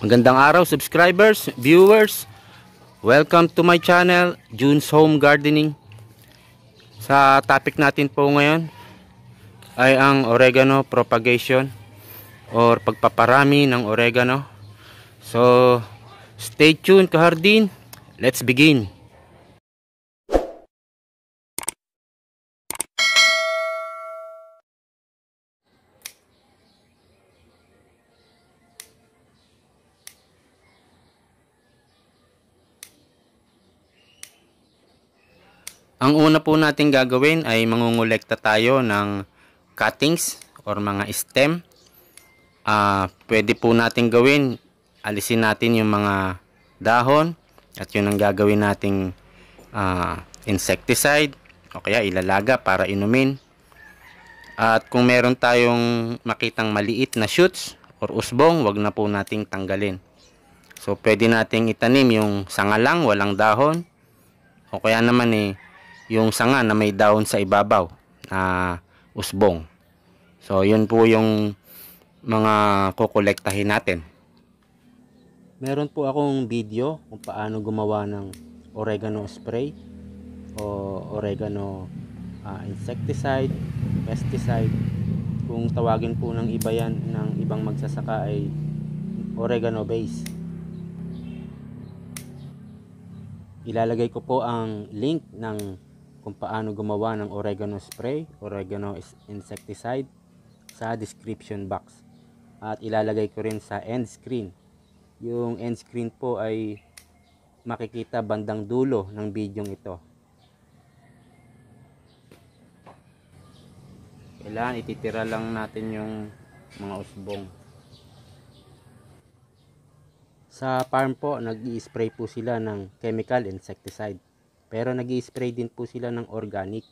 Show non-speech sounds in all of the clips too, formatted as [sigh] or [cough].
Magandang araw subscribers, viewers. Welcome to my channel, June's Home Gardening. Sa topic natin po ngayon ay ang oregano propagation or pagpaparami ng oregano. So, stay tuned kahardin. Let's begin. Ang una po natin gagawin ay mangungulekta tayo ng cuttings or mga stem. Uh, pwede po natin gawin, alisin natin yung mga dahon at yun ang gagawin nating uh, insecticide o kaya ilalaga para inumin. At kung meron tayong makitang maliit na shoots or usbong, wag na po nating tanggalin. So pwede nating itanim yung sangalang, walang dahon o kaya naman eh yung sanga na may down sa ibabaw na usbong. So, yun po yung mga kukolektahin natin. Meron po akong video kung paano gumawa ng oregano spray o oregano uh, insecticide, pesticide. Kung tawagin po ng iba yan, ng ibang magsasaka ay oregano base. Ilalagay ko po ang link ng kung paano gumawa ng oregano spray, oregano insecticide sa description box. At ilalagay ko rin sa end screen. Yung end screen po ay makikita bandang dulo ng video ito. Kailangan ititira lang natin yung mga usbong. Sa farm po, nag-i-spray po sila ng chemical insecticide. Pero nag spray din po sila ng organic.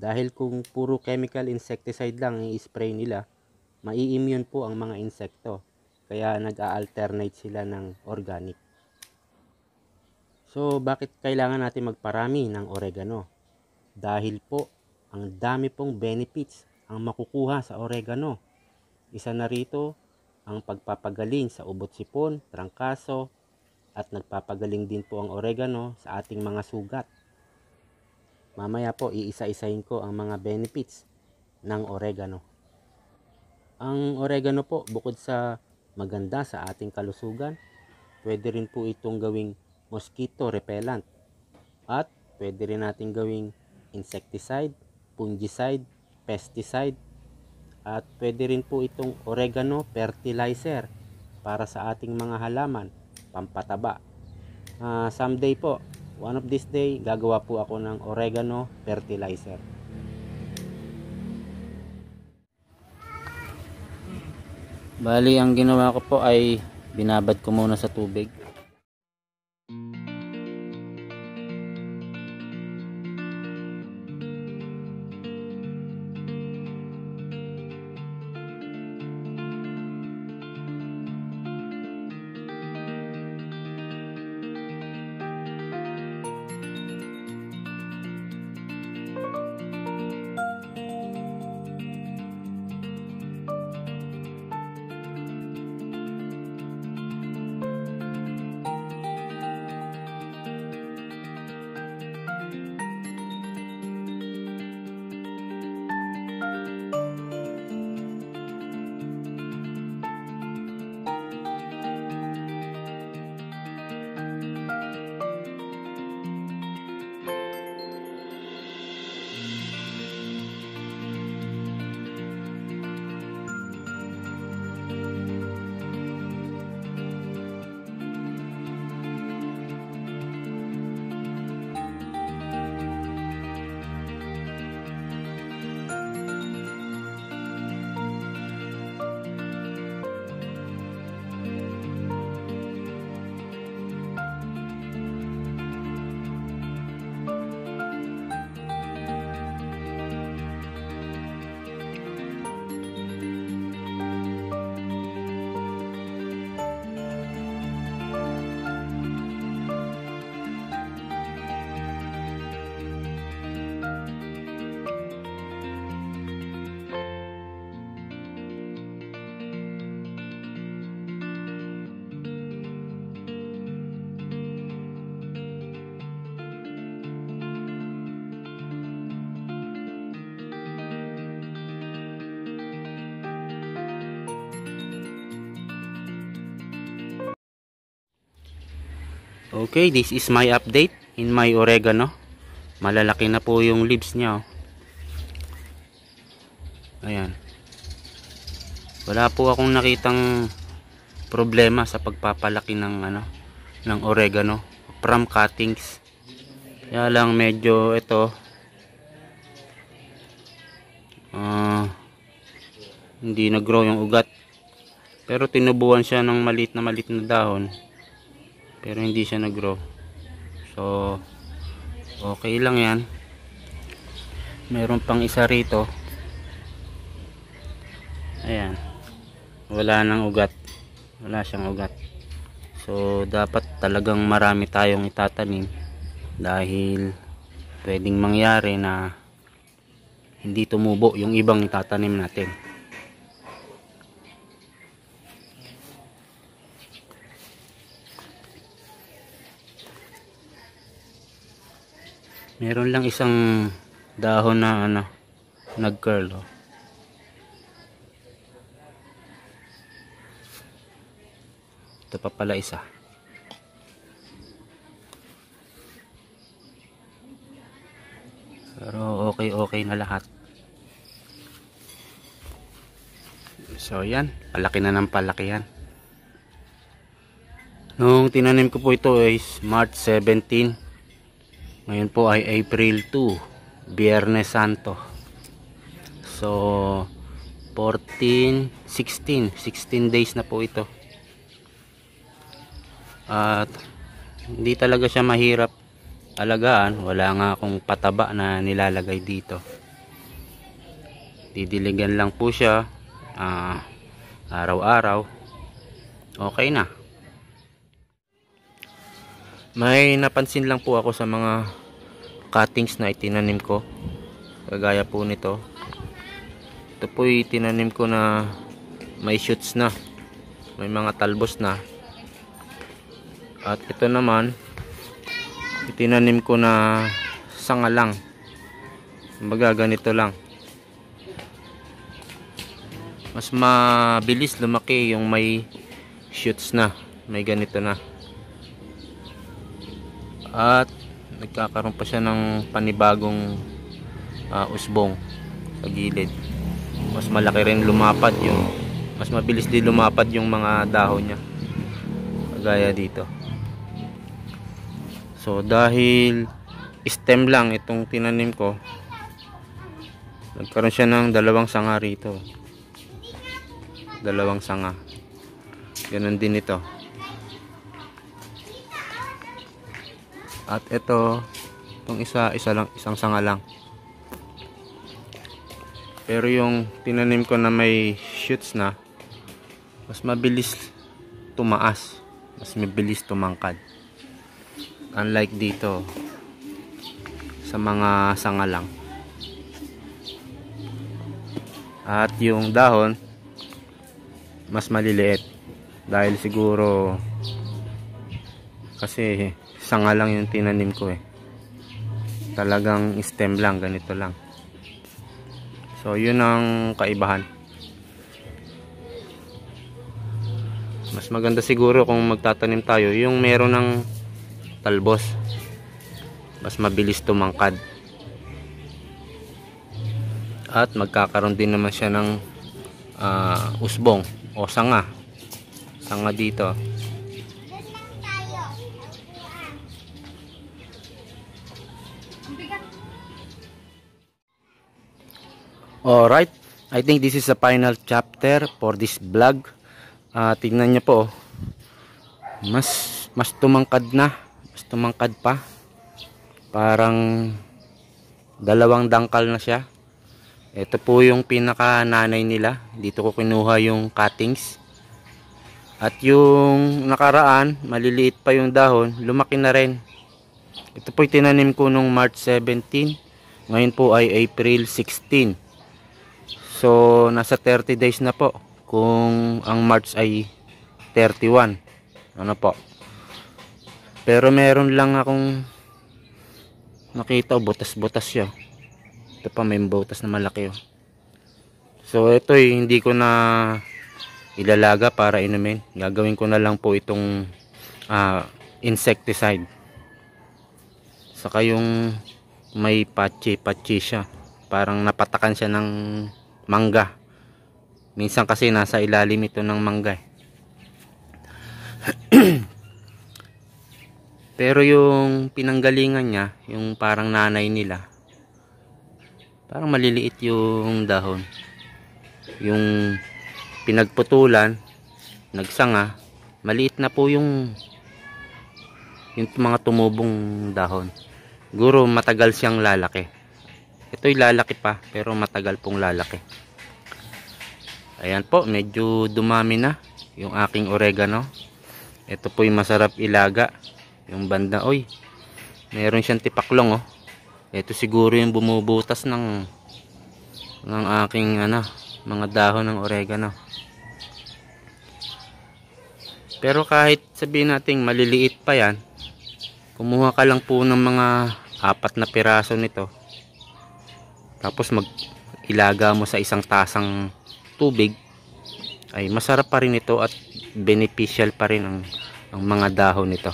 Dahil kung puro chemical insecticide lang i-spray nila, mai-immune po ang mga insekto. Kaya nag-a-alternate sila ng organic. So, bakit kailangan natin magparami ng oregano? Dahil po, ang dami pong benefits ang makukuha sa oregano. Isa na rito, ang pagpapagaling sa ubot sipon, trangkaso, at nagpapagaling din po ang oregano sa ating mga sugat. Mamaya po iisa-isahin ko ang mga benefits ng oregano. Ang oregano po bukod sa maganda sa ating kalusugan, pwede rin po itong gawing mosquito repellent at pwede rin natin gawing insecticide, fungicide, pesticide at pwede rin po itong oregano fertilizer para sa ating mga halaman pampataba uh, someday po one of this day gagawa po ako ng oregano fertilizer bali ang ginawa ko po ay binabad ko muna sa tubig Okay, this is my update in my oregano. Malalaki na po yung leaves niya. Oh. Ayan. Wala po akong nakitang problema sa pagpapalaki ng ano ng oregano from cuttings. Kaya lang medyo ito uh, hindi nag yung ugat. Pero tinubuan siya ng maliit na maliit na dahon pero hindi siya nag-grow so okay lang yan meron pang isa rito ayan wala nang ugat wala siyang ugat so dapat talagang marami tayong itatanim dahil pwedeng mangyari na hindi tumubo yung ibang itatanim natin meron lang isang dahon na ano nag curl oh. ito pa pala isa pero okay okay na lahat so yan palaki na ng palaki yan Nung tinanim ko po ito is March 17 ngayon po ay April 2, Biyernes Santo. So 14, 16, 16 days na po ito. At hindi talaga siya mahirap alagaan, wala nga akong pataba na nilalagay dito. Didiligan lang po siya ah, araw-araw. Uh, araw -araw. okay na. May napansin lang po ako sa mga cuttings na itinanim ko. Kagaya po nito. Ito po itinanim ko na may shoots na. May mga talbos na. At ito naman itinanim ko na sanga lang. Kumbaga ganito lang. Mas mabilis lumaki yung may shoots na. May ganito na at nagkakaroon pa siya ng panibagong uh, usbong sa gilid mas malaki rin lumapad yung mas mabilis din lumapad yung mga dahon niya gaya dito so dahil stem lang itong tinanim ko nagkaroon siya ng dalawang sanga rito dalawang sanga ganun din ito At ito, itong isa, isa lang, isang sanga lang. Pero yung tinanim ko na may shoots na, mas mabilis tumaas. Mas mabilis tumangkad. Unlike dito, sa mga sanga lang. At yung dahon, mas maliliit. Dahil siguro, kasi isa nga lang yung tinanim ko eh talagang stem lang ganito lang so yun ang kaibahan mas maganda siguro kung magtatanim tayo yung meron ng talbos mas mabilis tumangkad at magkakaroon din naman siya ng uh, usbong o sanga sanga dito Alright, I think this is the final chapter for this vlog. Uh, ah, tingnan nyo po, oh. mas, mas tumangkad na. Mas tumangkad pa. Parang dalawang dangkal na siya. Ito po yung pinaka nanay nila. Dito ko kinuha yung cuttings. At yung nakaraan, maliliit pa yung dahon, lumaki na rin. Ito po tinanim ko nung March 17. Ngayon po ay April 16. So, nasa 30 days na po. Kung ang March ay 31. Ano po. Pero meron lang akong nakita oh, butas-butas siya. Ito pa may butas na malaki. Oh. So ito eh, hindi ko na ilalaga para inumin. Gagawin ko na lang po itong uh, insecticide saka yung may pache pache siya parang napatakan siya ng mangga minsan kasi nasa ilalim ito ng mangga eh. [clears throat] pero yung pinanggalingan niya yung parang nanay nila parang maliliit yung dahon yung pinagputulan nagsanga maliit na po yung yung mga tumubong dahon Guro, matagal siyang lalaki. Ito'y lalaki pa, pero matagal pong lalaki. Ayan po, medyo dumami na yung aking oregano. Ito po'y masarap ilaga. Yung banda, oy. Meron siyang tipaklong, oh. Ito siguro yung bumubutas ng ng aking ano, mga dahon ng oregano. Pero kahit sabihin nating maliliit pa yan, kumuha ka lang po ng mga apat na piraso nito tapos mag ilaga mo sa isang tasang tubig ay masarap pa rin ito at beneficial pa rin ang, ang mga dahon nito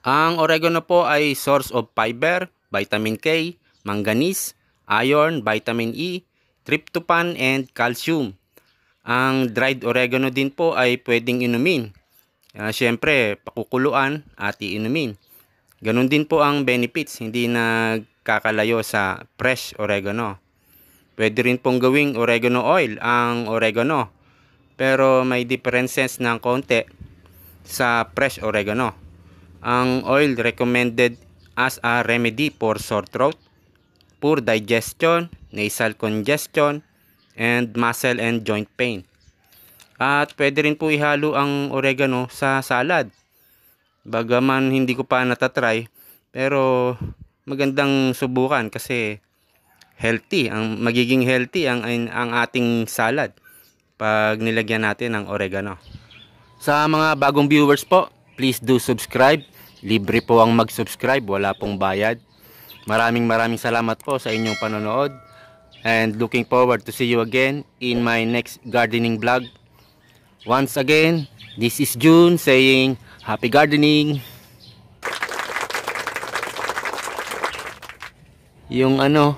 Ang oregano po ay source of fiber, vitamin K, manganese, iron, vitamin E, tryptophan, and calcium. Ang dried oregano din po ay pwedeng inumin. Uh, ah, Siyempre, pakukuluan at iinumin. Ganon din po ang benefits, hindi nagkakalayo sa fresh oregano. Pwede rin pong gawing oregano oil ang oregano. Pero may differences ng konti sa fresh oregano. Ang oil recommended as a remedy for sore throat, poor digestion, nasal congestion, and muscle and joint pain. At pwede rin po ihalo ang oregano sa salad. Bagaman hindi ko pa natatry, pero magandang subukan kasi healthy, ang magiging healthy ang, ang ating salad pag nilagyan natin ng oregano. Sa mga bagong viewers po, please do subscribe. Libre po ang mag-subscribe, wala pong bayad. Maraming maraming salamat po sa inyong panonood and looking forward to see you again in my next gardening vlog. Once again, this is June saying happy gardening. Yung ano,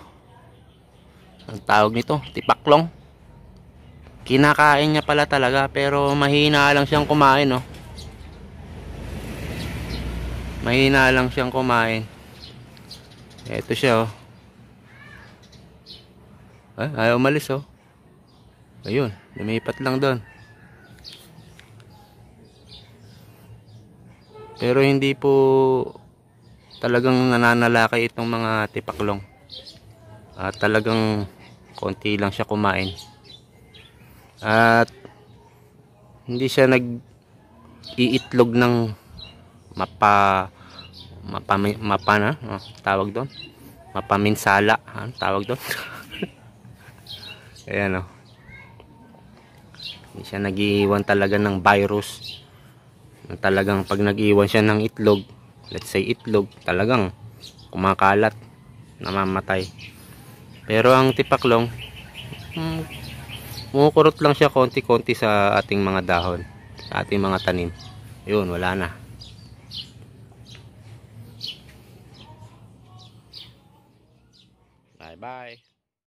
ang tawag nito, tipaklong. Kinakain niya pala talaga pero mahina lang siyang kumain, no. Mahina lang siyang kumain. Ito siya, oh. Ay, ah, ayaw umalis oh. Ayun, lumipat lang doon. Pero hindi po talagang nananalaki itong mga tipaklong. At talagang konti lang siya kumain. At hindi siya nag-iitlog ng mapa mapa mapa oh, ah, tawag doon. Mapaminsala, ano tawag doon? [laughs] ayan o oh. hindi siya nagiiwan talaga ng virus na talagang pag nagiiwan siya ng itlog let's say itlog talagang kumakalat namamatay pero ang tipaklong hmm, mukurot lang siya konti-konti sa ating mga dahon sa ating mga tanim yun wala na